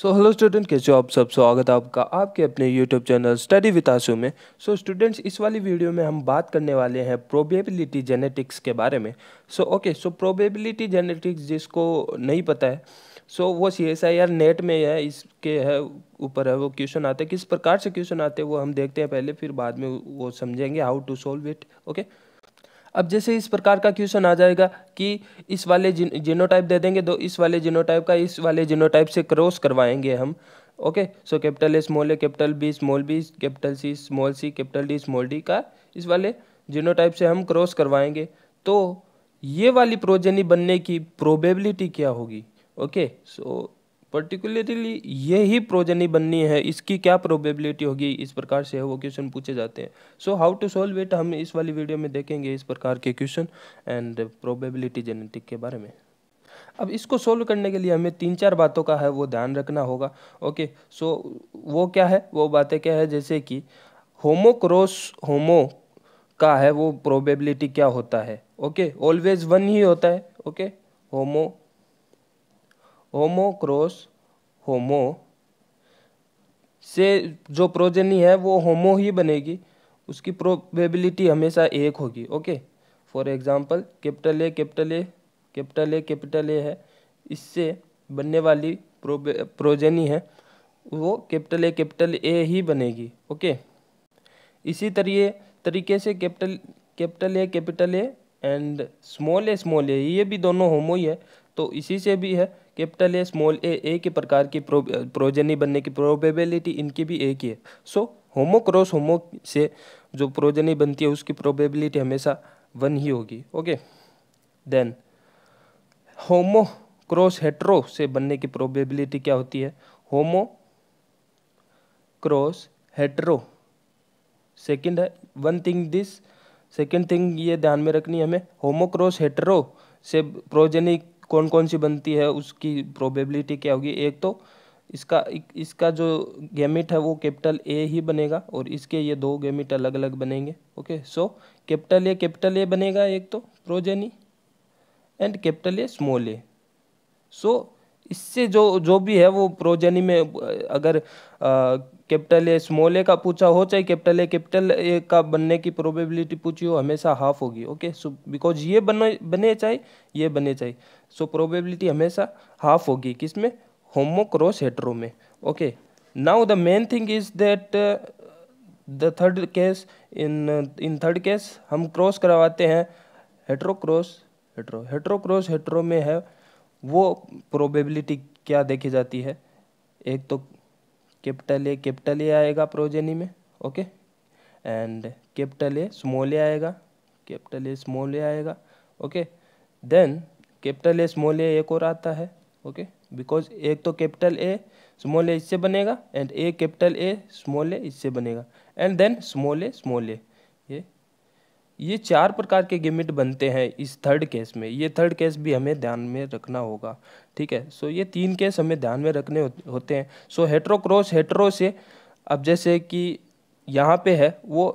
So hello student कैसे हो आप सब स्वागत है आपका आपके अपने YouTube channel study with Ashu में सो so, स्टूडेंट्स इस वाली वीडियो में हम बात करने वाले हैं प्रोबेबिलिटी जेनेटिक्स के बारे में so okay so probability genetics जिसको नहीं पता है सो so, वो C S I R NET में है इसके है ऊपर है वो क्वेश्चन आते हैं किस प्रकार से क्वेश्चन आते हैं वो हम देखते हैं पहले फिर बाद में वो समझेंगे how to solve it okay okay? अब जैसे इस प्रकार का क्वेश्चन आ जाएगा कि इस वाले जीनोटाइप दे देंगे तो इस वाले जीनोटाइप का इस वाले जीनोटाइप से क्रॉस करवाएंगे हम okay so capital A small A capital B small B capital C small C capital D small D का इस वाले जीनोटाइप से हम क्रॉस करवाएंगे तो ये वाली प्रोजेनी बनने की प्रोबेबिलिटी क्या होगी ओके सो पर्टिकुलरली यही प्रोजनी बननी है इसकी क्या प्रोबेबिलिटी होगी इस प्रकार से वो क्वेश्चन पूछे जाते हैं so how to solve it हम इस वाली वीडियो में देखेंगे इस प्रकार के क्वेश्चन एंड प्रोबेबिलिटी जेनेटिक के बारे में अब इसको सोल्व करने के लिए हमें तीन चार बातों का है वो ध्यान रखना होगा ओके सो वो क्या है वो बातें क्या है जैसे कि होमोक्रोस होमो का है वो प्रोबेबिलिटी क्या होता है ओके ऑलवेज वन ही होता है ओके होमो होमो क्रोस होमो से जो प्रोजेनी है वो होमो ही बनेगी उसकी प्रोबेबिलिटी हमेशा एक होगी okay for example capital A capital A capital A capital A है इससे बनने वाली प्रोबे प्रोजेनी है वो कैपिटल ए कैपिटल ए ही बनेगी ओके इसी तरीके तरीके से capital capital A capital A and small A small A ये भी दोनों होमो ही है तो इसी से भी है कैपिटल ए स्मॉल ए एक के प्रकार की प्रो, प्रोजेनी बनने की प्रोबेबिलिटी इनकी भी एक ही है सो होमो क्रॉस होमो से जो प्रोजेनी बनती है उसकी प्रोबेबिलिटी हमेशा वन ही होगी okay then homo cross hetero से बनने की प्रोबेबिलिटी क्या होती है होमो क्रॉस हेट्रो सेकंड है one thing this second thing ये ध्यान में रखनी है हमें होमोक्रोस हेट्रो से प्रोजेनिक कौन कौन सी बनती है उसकी प्रोबेबिलिटी क्या होगी एक तो इसका इसका जो गेमिट है वो कैपिटल ए ही बनेगा और इसके ये दो गेमिट अलग अलग बनेंगे okay so capital A capital A बनेगा एक तो progeny and capital A small A so इससे जो जो भी है वो प्रोजेनी में अगर कैपिटल ए स्मॉल ए का पूछा हो चाहे कैपिटल ए कैपिटल ए का बनने की प्रोबेबिलिटी पूछी हो हमेशा हाफ होगी ओके सो बिकॉज ये बने बने चाहे ये बने चाहे सो प्रोबेबिलिटी हमेशा हाफ होगी किसमें में होमोक्रोस हेट्रो में okay now the main thing is that the third case in in third case हम क्रॉस करवाते हैं हेट्रोक्रॉस हेट्रो हेट्रोक्रॉस हेट्रो में है वो प्रोबेबिलिटी क्या देखी जाती है एक तो कैपिटल ए कैपिटल ए आएगा प्रोजेनी में okay and capital A small A आएगा कैपिटल ए स्मॉल ए आएगा okay then capital A small A एक और आता है ओके बिकॉज एक तो कैपिटल ए स्मॉल ए इससे बनेगा and A capital A small A इससे बनेगा and then small A small A ये चार प्रकार के गिमिट बनते हैं इस थर्ड केस में ये थर्ड केस भी हमें ध्यान में रखना होगा ठीक है सो ये तीन केस हमें ध्यान में रखने होते हैं सो हेट्रोक्रोस हेट्रो से अब जैसे कि यहाँ पे है वो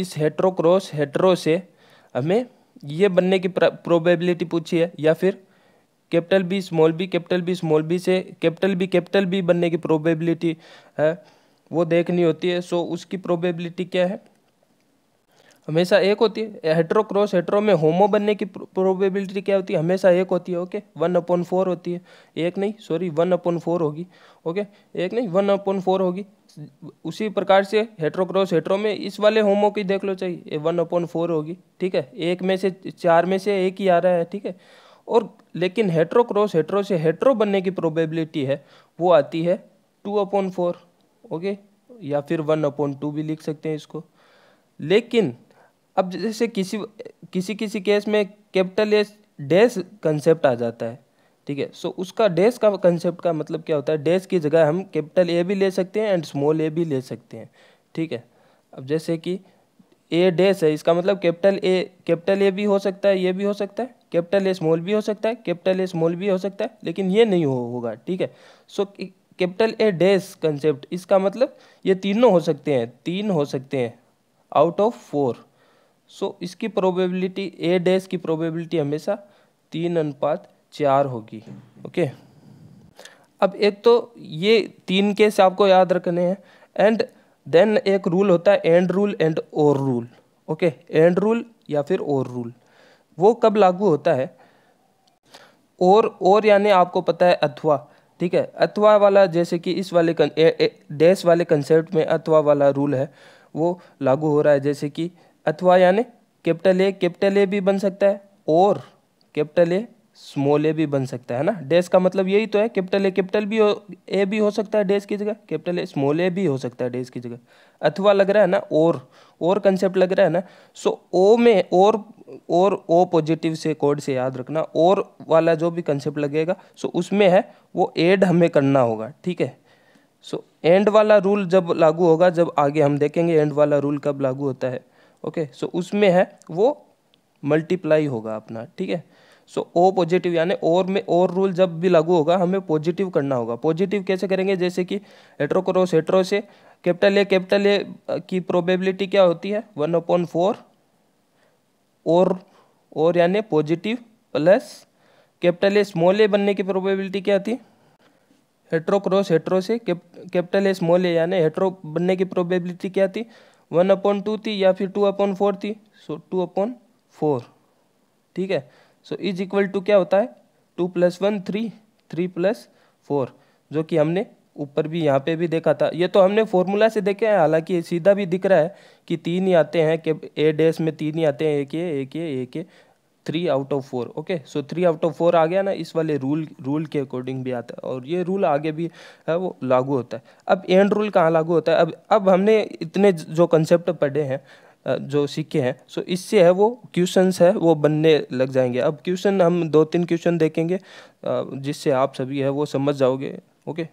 इस हेट्रोक्रोस हेट्रो से हमें ये बनने की प्रोबेबिलिटी पूछी है या फिर capital B small B capital B small B से कैपिटल बी कैपिटल बी बनने की प्रोबेबिलिटी है वो देखनी होती है सो उसकी प्रोबेबिलिटी क्या है हमेशा एक होती है हेट्रो क्रॉस हेट्रो में होमो बनने की प्रोबेबिलिटी क्या होती है हमेशा एक होती है ओके वन अपॉन फोर होती है एक नहीं सॉरी वन अपॉन फोर होगी ओके एक नहीं वन अपॉन फोर होगी उसी प्रकार से हेट्रो क्रॉस हेट्रो में इस वाले होमो की देख लो चाहिए वन अपॉन फोर होगी ठीक है एक में से चार में से एक ही आ रहा है ठीक है और लेकिन हेट्रो क्रॉस हेट्रो से हेट्रो बनने की प्रोबेबिलिटी है वो आती है टू अपॉन फोर ओके या फिर वन अपॉन टू भी लिख सकते हैं इसको लेकिन अब जैसे किसी किसी किसी केस में कैपिटल एस डैश कंसेप्ट आ जाता है ठीक है सो उसका डैश का कंसेप्ट का मतलब क्या होता है डैश की जगह हम कैपिटल ए भी ले सकते हैं एंड स्मॉल ए भी ले सकते हैं ठीक है अब जैसे कि ए डैश है इसका मतलब कैपिटल ए कैपिटल ए भी हो सकता है ये भी हो सकता है कैपिटल ए स्मॉल भी हो सकता है कैपिटल ए स्मॉल भी हो सकता है लेकिन ये नहीं हो होगा ठीक है so capital A dash concept इसका मतलब ये तीनों हो सकते हैं तीन हो सकते हैं out of four so so, इसकी प्रोबेबिलिटी ए डैश की प्रोबेबिलिटी हमेशा तीन अनुपात चार होगी ओके okay? अब एक तो ये तीन केस आपको याद रखने हैं एंड देन एक रूल होता है एंड रूल एंड और रूल ओके एंड रूल या फिर और रूल वो कब लागू होता है और और यानी आपको पता है अथवा ठीक है अथवा वाला जैसे कि इस वाले डैश वाले कंसेप्ट में अथवा वाला रूल है वो लागू हो रहा है जैसे कि अथवा यानी कैपिटल ए कैपिटल ए भी बन सकता है और कैपिटल ए स्मॉल ए भी बन सकता है ना डैश का मतलब यही तो है कैपिटल ए कैपिटल भी ए भी हो सकता है डैश की जगह कैपिटल ए स्मॉल ए भी हो सकता है डैश की जगह अथवा लग रहा है ना और और कंसेप्ट लग रहा है ना सो ओ में और और ओ पॉजिटिव से कोड से याद रखना और वाला जो भी कंसेप्ट लगेगा सो उसमें है वो एड हमें करना होगा ठीक है सो एंड वाला रूल जब लागू होगा जब आगे हम देखेंगे एंड वाला रूल कब लागू होता है ओके सो उसमें है वो मल्टीप्लाई होगा अपना ठीक है सो ओ पॉजिटिव यानी और में और रूल जब भी लागू होगा हमें पॉजिटिव करना होगा पॉजिटिव कैसे करेंगे जैसे कि हेट्रोक्रोस हेट्रो से कैपिटल ए कैपिटल ए की प्रोबेबिलिटी क्या होती है वन अपॉन फोर और और यानी positive plus capital A small A बनने की प्रोबेबिलिटी क्या थी हेट्रोक्रोस हेट्रो से कैपिटल ए स्मॉल ए यानी हेट्रो बनने की प्रोबेबिलिटी क्या थी वन अपॉन टू थी या फिर टू अपॉन फोर थी सो टू अपॉन फोर ठीक है सो इज इक्वल टू क्या होता है two plus one three three plus four जो कि हमने ऊपर भी यहाँ पे भी देखा था ये तो हमने फॉर्मूला से देखे हैं हालांकि सीधा भी दिख रहा है कि तीन ही आते हैं कि ए डैश में तीन ही आते हैं एक ये एक ये एक ये three out of four okay so three out of four आ गया ना इस वाले रूल रूल के अकॉर्डिंग भी आता है और ये रूल आगे भी है वो लागू होता है अब एंड रूल कहाँ लागू होता है अब अब हमने इतने जो कंसेप्ट पढ़े हैं जो सीखे हैं सो इससे है वो क्वेश्चंस है वो बनने लग जाएंगे अब क्वेश्चन हम दो तीन क्वेश्चन देखेंगे जिससे आप सभी है वो समझ जाओगे ओके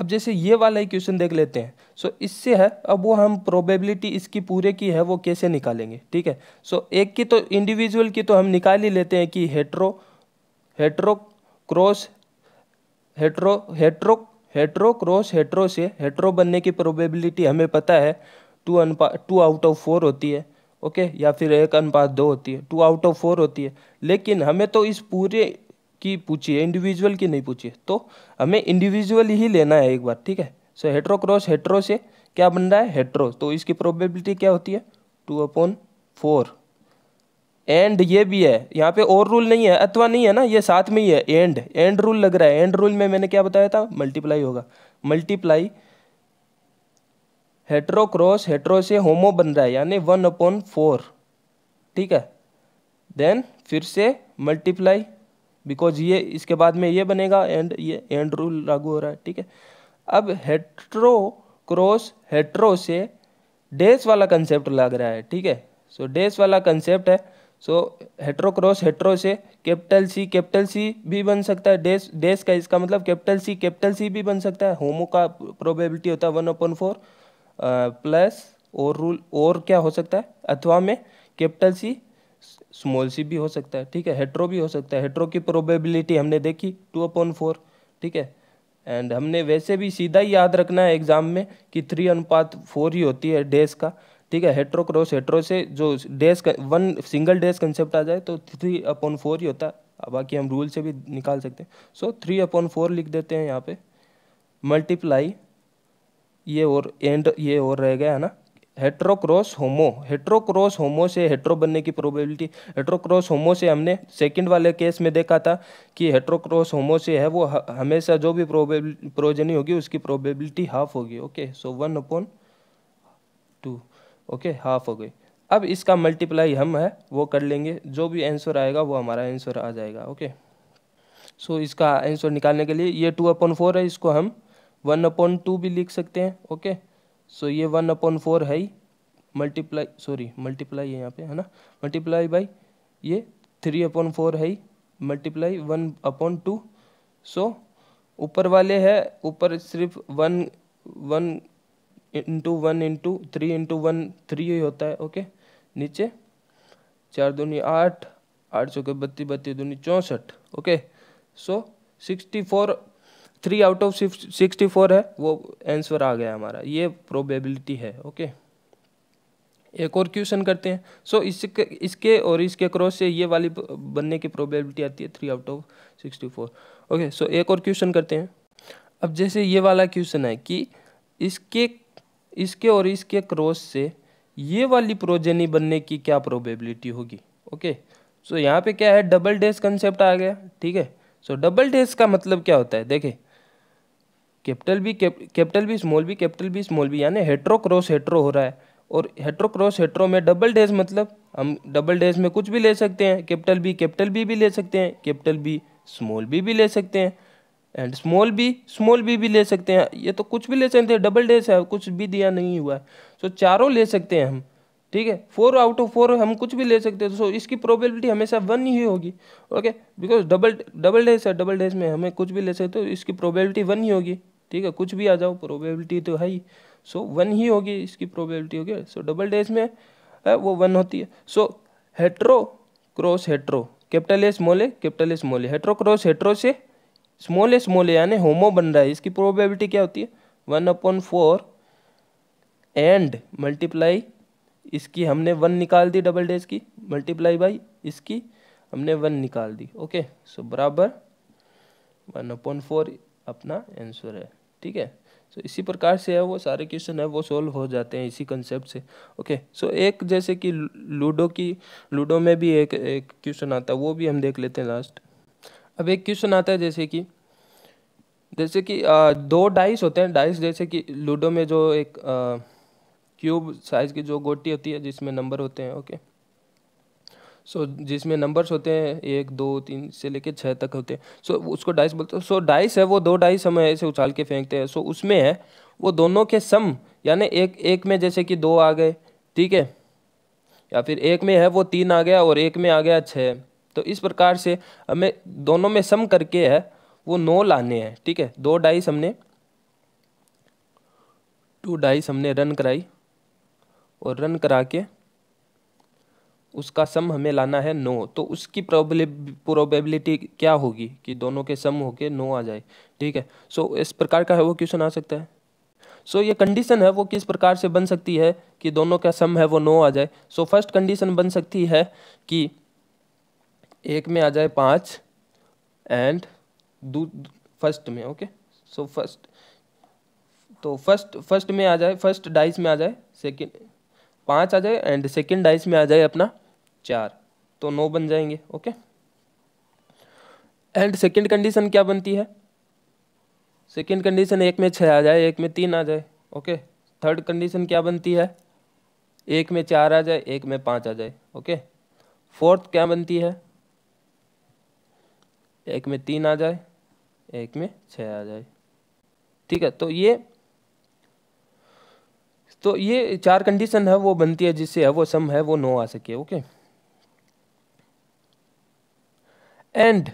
अब जैसे ये वाला इक्वेशन देख लेते हैं सो so, इससे है अब वो हम प्रोबेबिलिटी इसकी पूरे की है वो कैसे निकालेंगे ठीक है सो so, एक की तो इंडिविजुअल की तो हम निकाल ही लेते हैं कि hetero hetero cross hetero hetero hetero cross hetero से हेट्रो बनने की प्रोबेबिलिटी हमें पता है टू अनपा टू आउट ऑफ फोर होती है ओके या फिर एक अनुपात दो होती है टू आउट ऑफ फोर होती है लेकिन हमें तो इस पूरे की पूछी है इंडिविजुअल की नहीं पूछी तो हमें इंडिविजुअल ही लेना है एक बार ठीक है सो हेट्रो क्रॉस हेट्रो से क्या बन रहा है हेट्रो तो इसकी प्रोबेबिलिटी क्या होती है टू अपॉन फोर एंड ये भी है यहाँ पे और रूल नहीं है अथवा नहीं है ना ये साथ में ही है एंड एंड रूल लग रहा है एंड रूल में मैंने क्या बताया था मल्टीप्लाई होगा मल्टीप्लाई हेट्रो क्रॉस हेट्रो से होमो बन रहा है यानी वन अपॉन फोर ठीक है देन फिर से मल्टीप्लाई बिकॉज ये इसके बाद में ये बनेगा एंड ये एंड रूल लागू हो रहा है ठीक है अब हेट्रो क्रॉस हेट्रो से डेस वाला कंसेप्ट लग रहा है ठीक है सो डेस वाला कंसेप्ट है सो हेट्रो क्रॉस हेट्रो से कैपिटल सी कैपिटल सी भी बन सकता है डेस डेस का इसका मतलब कैपिटल सी कैपिटल सी भी बन सकता है होमो का प्रोबेबिलिटी होता है वन अपॉन फोर प्लस और रूल और क्या हो सकता है अथवा में कैपिटल सी स्मॉल सी भी हो सकता है ठीक है हेट्रो भी हो सकता है हेट्रो की प्रोबेबिलिटी हमने देखी टू अपॉन फोर ठीक है एंड हमने वैसे भी सीधा ही याद रखना है एग्ज़ाम में कि थ्री अनुपात फोर ही होती है डेज का ठीक है हेट्रो क्रॉस हेट्रो से जो dash one single dash concept आ जाए तो थ्री अपॉन फोर ही होता है बाकी हम रूल से भी निकाल सकते हैं सो थ्री अपॉन फोर लिख देते हैं यहाँ पे मल्टीप्लाई ये और एंड ये और रह गया है ना हेट्रोक्रॉस होमो हेट्रोक्रॉस होमो से हेट्रो बनने की प्रोबेबिलिटी हेट्रोक्रॉस होमो से हमने सेकंड वाले केस में देखा था कि हेट्रोक्रॉस होमो से है वो हमेशा जो भी प्रोजनी होगी उसकी प्रोबेबिलिटी हाफ होगी okay so one upon two okay half हो गई अब इसका मल्टीप्लाई हम है वो कर लेंगे जो भी आंसर आएगा वो हमारा आंसर आ जाएगा ओके सो so, इसका आंसर निकालने के लिए ये टू अपॉन फोर है इसको हम वन अपॉन टू भी लिख सकते हैं ओके okay? सो ये वन अपॉन फोर है ही मल्टीप्लाई सॉरी मल्टीप्लाई है यहाँ पे है ना मल्टीप्लाई बाई ये थ्री अपॉन फोर है ही multiply one upon two so ऊपर वाले है ऊपर सिर्फ one one into one into three into one three ही होता है ओके नीचे चार दूनी आठ आठ सौ के बत्तीस बत्तीस दूनी चौंसठ okay so sixty four three out of sixty four है वो आंसर आ गया हमारा ये प्रोबेबिलिटी है ओके एक और क्वेश्चन करते हैं सो so, इसके इसके और इसके क्रॉस से ये वाली बनने की प्रोबेबिलिटी आती है three out of sixty four okay so एक और क्वेश्चन करते हैं अब जैसे ये वाला क्वेश्चन है कि इसके इसके और इसके क्रॉस से ये वाली प्रोजेनी बनने की क्या प्रोबेबिलिटी होगी ओके सो यहाँ पे क्या है डबल डेस कंसेप्ट आ गया ठीक है सो डबल डेस का मतलब क्या होता है देखें capital B capital B small B capital B small B यानी हेट्रो क्रॉस हेट्रो हो रहा है और हेट्रो क्रॉस हेट्रो में डबल डैश मतलब हम डबल डैश में कुछ भी ले सकते हैं कैपिटल बी कैपिटल बी भी ले सकते हैं कैपिटल बी स्मॉल बी भी ले सकते हैं and small B small B भी ले सकते हैं ये तो कुछ भी ले सकते हैं डबल डैश है कुछ भी दिया नहीं हुआ है सो so, चारों ले सकते हैं हम ठीक है फोर आउट ऑफ फोर हम कुछ भी ले सकते हैं सो so, इसकी प्रोबेबिलिटी हमेशा वन ही होगी okay because double double dash है डबल डैश में हमें कुछ भी ले सकते हो तो इसकी प्रोबेबिलिटी वन ही होगी ठीक है कुछ भी आ जाओ प्रोबेबिलिटी तो है ही सो वन ही होगी इसकी प्रोबेबिलिटी होगी सो डबल डेज में है वो वन होती है so hetero cross hetero capital A small A capital A small hetero cross hetero से स्मॉल ए स्मॉल यानी होमो बन रहा है इसकी प्रोबेबिलिटी क्या होती है one upon four and multiply इसकी हमने वन निकाल दी डबल डेज की मल्टीप्लाई बाई इसकी हमने वन निकाल दी ओके सो बराबर वन अपॉन फोर अपना आंसर है ठीक है सो so, इसी प्रकार से है वो सारे क्वेश्चन है वो सोल्व हो जाते हैं इसी कंसेप्ट से ओके okay, सो so एक जैसे कि लूडो की लूडो में भी एक एक क्वेश्चन आता है वो भी हम देख लेते हैं लास्ट अब एक क्वेश्चन आता है जैसे कि जैसे कि आ, दो डाइस होते हैं डाइस जैसे कि लूडो में जो एक क्यूब साइज़ की जो गोटी होती है जिसमें नंबर होते हैं ओके okay? सो so, जिसमें नंबर्स होते हैं एक दो तीन से लेके छः तक होते हैं सो so, उसको डाइस बोलते हैं सो so, डाइस है वो दो डाइस हम ऐसे उछाल के फेंकते हैं सो so, उसमें है वो दोनों के सम यानी एक एक में जैसे कि दो आ गए ठीक है या फिर एक में है वो तीन आ गया और एक में आ गया छः तो इस प्रकार से हमें दोनों में सम करके है वो नौ लाने हैं ठीक है दो डाइस हमने टू डाइस हमने रन कराई और रन करा के उसका सम हमें लाना है नो तो उसकी प्रोबेबिलिटी क्या होगी कि दोनों के सम होके नो आ जाए ठीक है सो so, इस प्रकार का है वो क्वेश्चन आ सकता है सो so, ये कंडीशन है वो किस प्रकार से बन सकती है कि दोनों का सम है वो नो आ जाए सो फर्स्ट कंडीशन बन सकती है कि एक में आ जाए पाँच एंड दू फर्स्ट में ओके सो फर्स्ट तो फर्स्ट फर्स्ट में आ जाए फर्स्ट डाइस में आ जाए सेकेंड पाँच आ जाए एंड सेकेंड डाइस में आ जाए अपना चार तो नौ बन जाएंगे ओके एंड सेकेंड कंडीशन क्या बनती है सेकेंड कंडीशन एक में छः आ जाए एक में तीन आ जाए ओके थर्ड कंडीशन क्या बनती है एक में चार आ जाए एक में पाँच आ जाए ओके फोर्थ क्या बनती है एक में तीन आ जाए एक में छः आ जाए ठीक है तो ये तो ये चार कंडीशन है वो बनती है जिससे है वो सम है वो नो आ सके ओके एंड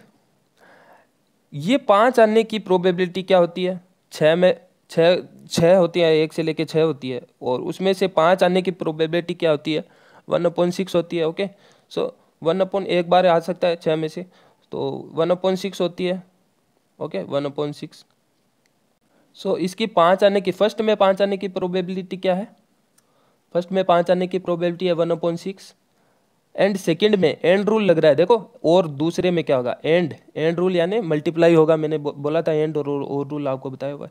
ये पाँच आने की प्रोबेबिलिटी क्या होती है छः में छः छः होती है एक से लेके छ होती है और उसमें से पाँच आने की प्रोबेबिलिटी क्या होती है वन अपॉइंट सिक्स होती है ओके सो वन अपॉइंट एक बार आ सकता है छह में से तो वन अपॉइंट सिक्स होती है okay one upon six so so, इसकी पाँच आने की फर्स्ट में पाँच आने की प्रोबेबिलिटी क्या है फर्स्ट में पाँच आने की प्रोबेबिलिटी है one upon six and second में एंड रूल लग रहा है देखो और दूसरे में क्या होगा एंड एंड रूल यानी मल्टीप्लाई होगा मैंने बोला था एंड और, और रूल आपको बताया हुआ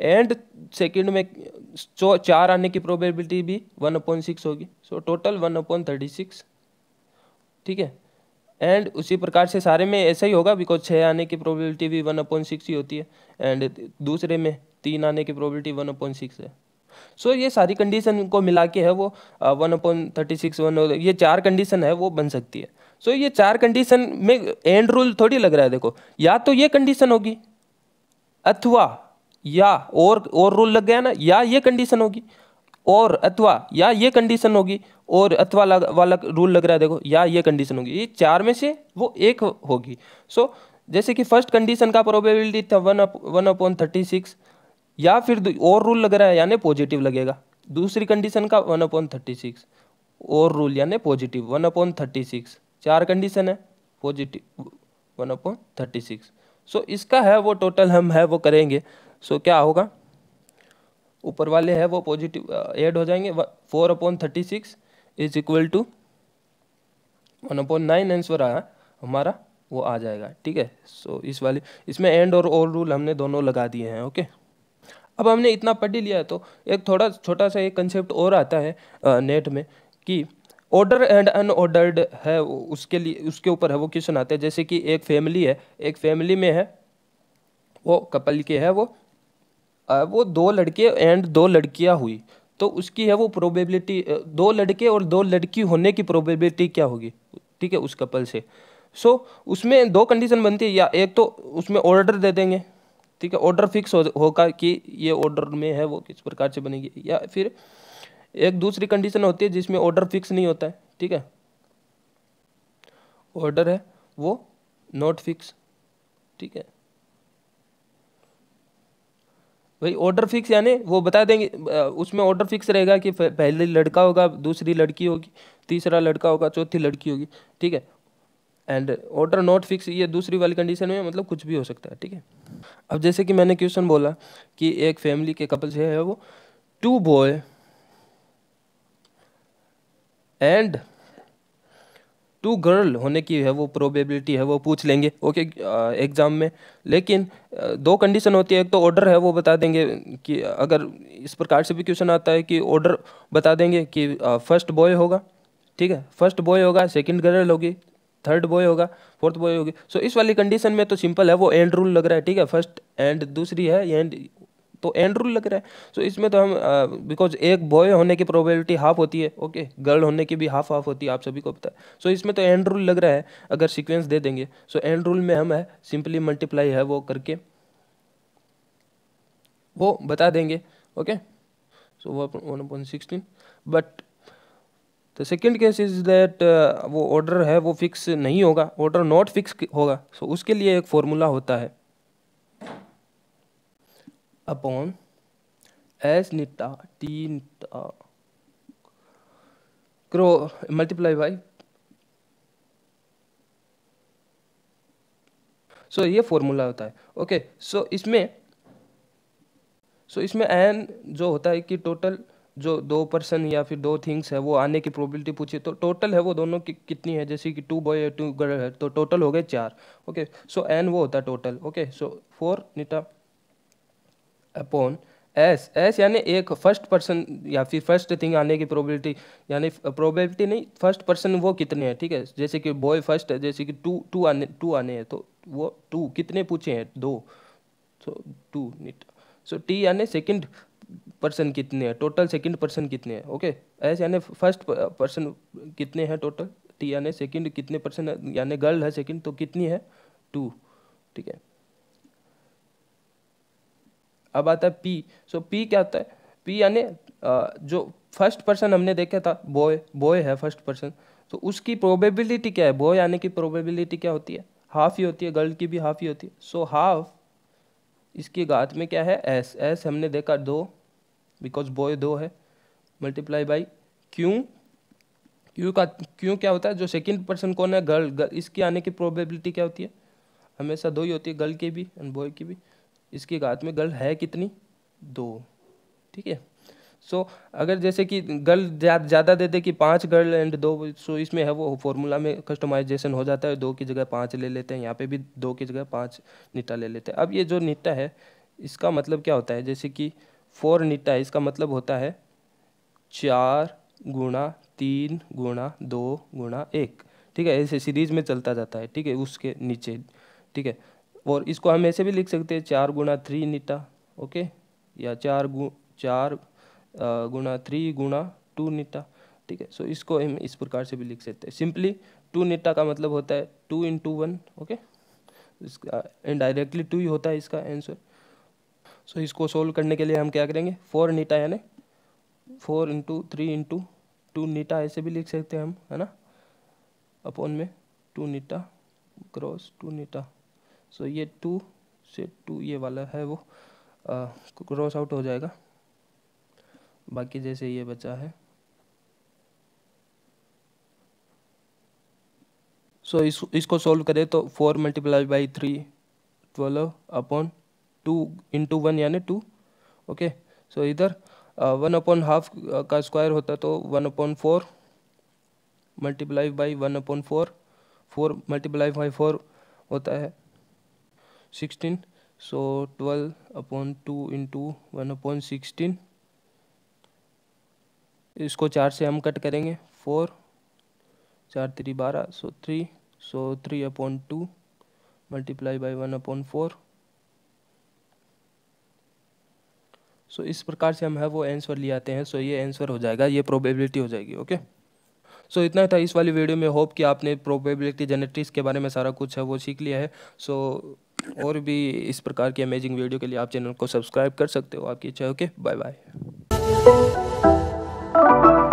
एंड सेकेंड में चो चार आने की प्रोबेबिलिटी भी वन अपॉइंट सिक्स होगी so total one upon thirty six ठीक है एंड उसी प्रकार से सारे में ऐसा ही होगा बिकॉज छः आने की प्रोबेबिलिटी भी वन अपॉइंट सिक्स ही होती है एंड दूसरे में तीन आने की प्रोबेबिलिटी वन अपॉइंट सिक्स है सो so, ये सारी कंडीशन को मिला के है वो one upon thirty six one ये चार कंडीशन है वो बन सकती है सो so, ये चार कंडीशन में एंड रूल थोड़ी लग रहा है देखो या तो ये कंडीशन होगी अथवा या और और रूल लग गया ना या ये कंडीशन होगी और अथवा या ये कंडीशन होगी और अथवा वाला रूल लग रहा है देखो या ये कंडीशन होगी ये चार में से वो एक होगी सो so, जैसे कि फर्स्ट कंडीशन का प्रोबेबिलिटी था one up one upon thirty six या फिर और रूल लग रहा है यानी पॉजिटिव लगेगा दूसरी कंडीशन का वन अपॉन थर्टी सिक्स और रूल यानी positive one upon thirty six चार कंडीशन है positive one upon thirty six so इसका है वो टोटल हम है वो करेंगे सो so, क्या होगा ऊपर वाले हैं वो पॉजिटिव ऐड हो जाएंगे four upon thirty six is equal to one upon nine answer आया हमारा वो आ जाएगा ठीक है सो इस वाली इसमें एंड और और रूल हमने दोनों लगा दिए हैं ओके अब हमने इतना पढ़ ही लिया है तो एक थोड़ा छोटा सा एक कंसेप्ट और आता है नेट में कि ऑर्डर एंड अनऑर्डर्ड है उसके लिए उसके ऊपर है वो क्वेश्चन आते हैं जैसे कि एक फैमिली है एक फैमिली में है वो कपल के है वो वो दो लड़के एंड दो लड़कियाँ हुई तो उसकी है वो प्रोबेबिलिटी दो लड़के और दो लड़की होने की प्रोबेबिलिटी क्या होगी ठीक है उस कपल से सो so, उसमें दो कंडीशन बनती है या एक तो उसमें ऑर्डर दे देंगे ठीक है ऑर्डर फिक्स हो होगा कि ये ऑर्डर में है वो किस प्रकार से बनेगी या फिर एक दूसरी कंडीशन होती है जिसमें ऑर्डर फिक्स नहीं होता है ठीक है ऑर्डर है वो नॉट फिक्स ठीक है भाई ऑर्डर फिक्स यानी वो बता देंगे उसमें ऑर्डर फिक्स रहेगा कि पहले लड़का होगा दूसरी लड़की होगी तीसरा लड़का होगा चौथी लड़की होगी ठीक है एंड ऑर्डर नॉट फिक्स ये दूसरी वाली कंडीशन में मतलब कुछ भी हो सकता है ठीक है अब जैसे कि मैंने क्वेश्चन बोला कि एक फैमिली के कपल से है वो two boy and two girl होने की है वो प्रोबेबिलिटी है वो पूछ लेंगे ओके एग्ज़ाम में लेकिन दो कंडीशन होती है एक तो ऑर्डर है वो बता देंगे कि अगर इस प्रकार से भी क्वेश्चन आता है कि ऑर्डर बता देंगे कि फर्स्ट बॉय होगा ठीक है फर्स्ट बॉय होगा सेकंड गर्ल होगी थर्ड बॉय होगा फोर्थ बॉय होगी सो so, इस वाली कंडीशन में तो सिंपल है वो एंड रूल लग रहा है ठीक है फर्स्ट एंड दूसरी है एंड तो एंड रूल लग रहा है सो so, इसमें तो हम बिकॉज एक बॉय होने की प्रोबेबिलिटी हाफ होती है ओके okay? गर्ल होने की भी हाफ हाफ होती है आप सभी को पता है सो so, इसमें तो एंड रूल लग रहा है अगर सिक्वेंस दे देंगे सो एंड रूल में हम है सिंपली मल्टीप्लाई है वो करके वो बता देंगे okay so one point sixteen but the second case is that वो ऑर्डर है वो फिक्स नहीं होगा ऑर्डर नॉट फिक्स होगा सो so, उसके लिए एक फॉर्मूला होता है अपॉन एस निटा टी निटा क्रो मल्टीप्लाई बाई सो ये फॉर्मूला होता है ओके okay, सो so इसमें सो so इसमें एन जो होता है कि टोटल जो दो पर्सन या फिर दो थिंग्स है वो आने की प्रोबेबिलिटी पूछी तो टोटल है वो दोनों की कितनी है जैसे कि टू बॉय है टू गर्ल है तो टोटल हो गए चार ओके सो एन वो होता है टोटल ओके सो फोर निटा अपॉन एस एस यानी एक फर्स्ट पर्सन या फिर फर्स्ट थिंग आने की प्रोबेबिलिटी यानी प्रोबेबिलिटी नहीं फर्स्ट पर्सन वो कितने हैं ठीक है जैसे कि बॉय फर्स्ट है जैसे कि टू टू आने टू आने हैं तो वो टू कितने पूछे हैं दो सो टू नीट सो टी यानी सेकंड पर्सन कितने हैं टोटल सेकंड पर्सन कितने हैं ओके एस यानी फर्स्ट पर्सन कितने हैं टोटल टी यानी सेकंड कितने पर्सन यानी गर्ल है सेकंड तो कितनी है टू ठीक है अब आता है पी सो पी क्या होता है पी यानी जो फर्स्ट पर्सन हमने देखा था बॉय बॉय है फर्स्ट पर्सन तो उसकी प्रोबेबिलिटी क्या है बॉय आने की प्रोबेबिलिटी क्या होती है हाफ ही होती है गर्ल की भी हाफ ही होती है सो so, हाफ इसकी घात में क्या है एस एस हमने देखा दो बिकॉज बॉय दो है मल्टीप्लाई बाई क्यू क्यू का क्यू क्या होता है जो सेकेंड पर्सन कौन है गर्ल गर्ल इसकी आने की प्रोबेबिलिटी क्या होती है हमेशा दो ही होती है गर्ल की भी एंड बॉय की भी इसकी घात में गर्ल है कितनी दो ठीक है सो अगर जैसे कि गर्ल ज़्यादा दे दे कि पाँच गर्ल एंड दो सो इसमें है वो फॉर्मूला में कस्टमाइजेशन हो जाता है दो की जगह पाँच ले लेते हैं यहाँ पे भी दो की जगह पाँच नीटा ले लेते हैं अब ये जो नीटा है इसका मतलब क्या होता है जैसे कि फोर निट्टा इसका मतलब होता है चार गुणा तीन गुणा दो गुणा एक ठीक है ऐसे सीरीज में चलता जाता है ठीक है उसके नीचे ठीक है और इसको हम ऐसे भी लिख सकते हैं चार गुणा थ्री नीटा ओके या चार गु चार गुणा थ्री गुणा टू नीटा ठीक है सो इसको हम इस प्रकार से भी लिख सकते हैं सिंपली टू नीटा का मतलब होता है टू इंटू वन ओके इसका इनडायरेक्टली टू ही होता है इसका आंसर सो इसको सोल्व करने के लिए हम क्या करेंगे फोर नीटा यानी four into three into two नीटा ऐसे भी लिख सकते हैं हम है ना अपॉन में टू नीटा क्रॉस टू नीटा सो ये टू से टू ये वाला है वो क्रॉस आउट हो जाएगा बाकी जैसे ये बचा है सो so, इस इसको सॉल्व करें तो four multiply by three twelve upon two into one यानी टू ओके सो इधर वन अपॉन हाफ का स्क्वायर होता तो one upon four multiply by one upon four four multiply by four होता है sixteen so twelve upon two into one upon sixteen इसको चार से हम कट करेंगे फोर चार थ्री बारह so three so three upon two multiply by one upon four so इस प्रकार से हम है वो आंसर ले आते हैं सो ये आंसर हो जाएगा ये प्रोबेबिलिटी हो जाएगी ओके सो so, इतना था इस वाली वीडियो में होप कि आपने प्रोबेबिलिटी जेनेटिक्स के बारे में सारा कुछ है वो सीख लिया है सो so, और भी इस प्रकार की अमेजिंग वीडियो के लिए आप चैनल को सब्सक्राइब कर सकते हो आपकी इच्छा ओके बाय बाय